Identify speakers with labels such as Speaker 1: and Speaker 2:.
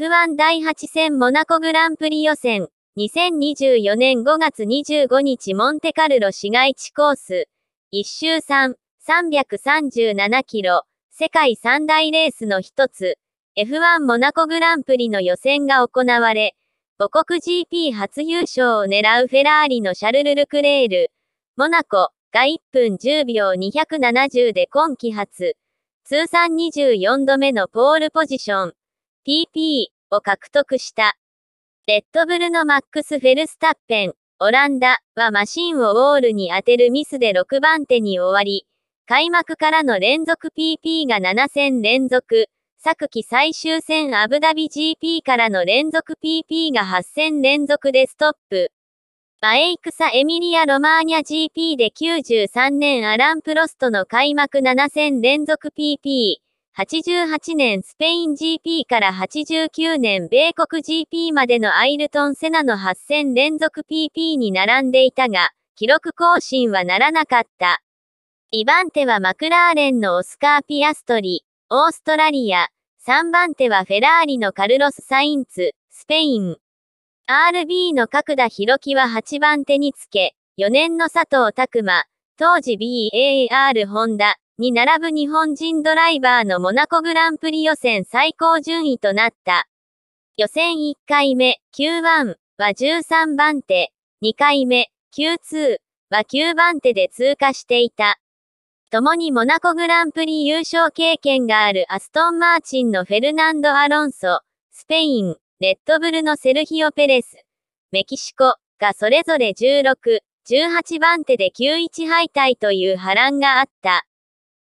Speaker 1: F1 第8戦モナコグランプリ予選、2024年5月25日モンテカルロ市街地コース、1周3、337キロ、世界三大レースの一つ、F1 モナコグランプリの予選が行われ、母国 GP 初優勝を狙うフェラーリのシャルル・ルクレール、モナコが1分10秒270で今季初、通算24度目のポールポジション。PP を獲得した。レッドブルのマックス・フェルスタッペン、オランダはマシンをウォールに当てるミスで6番手に終わり、開幕からの連続 PP が7戦連続、昨季最終戦アブダビ GP からの連続 PP が8戦連続でストップ。バエイクサ・エミリア・ロマーニャ GP で93年アラン・プロストの開幕7戦連続 PP。88年スペイン GP から89年米国 GP までのアイルトン・セナの8戦連続 PP に並んでいたが、記録更新はならなかった。2番手はマクラーレンのオスカー・ピアストリ、オーストラリア。3番手はフェラーリのカルロス・サインツ、スペイン。RB の角田博樹は8番手につけ、4年の佐藤拓磨、当時 BAR ホンダ、に並ぶ日本人ドライバーのモナコグランプリ予選最高順位となった。予選1回目、Q1 は13番手、2回目、Q2 は9番手で通過していた。共にモナコグランプリ優勝経験があるアストン・マーチンのフェルナンド・アロンソ、スペイン、レッドブルのセルヒオ・ペレス、メキシコがそれぞれ16、18番手で9置敗退という波乱があった。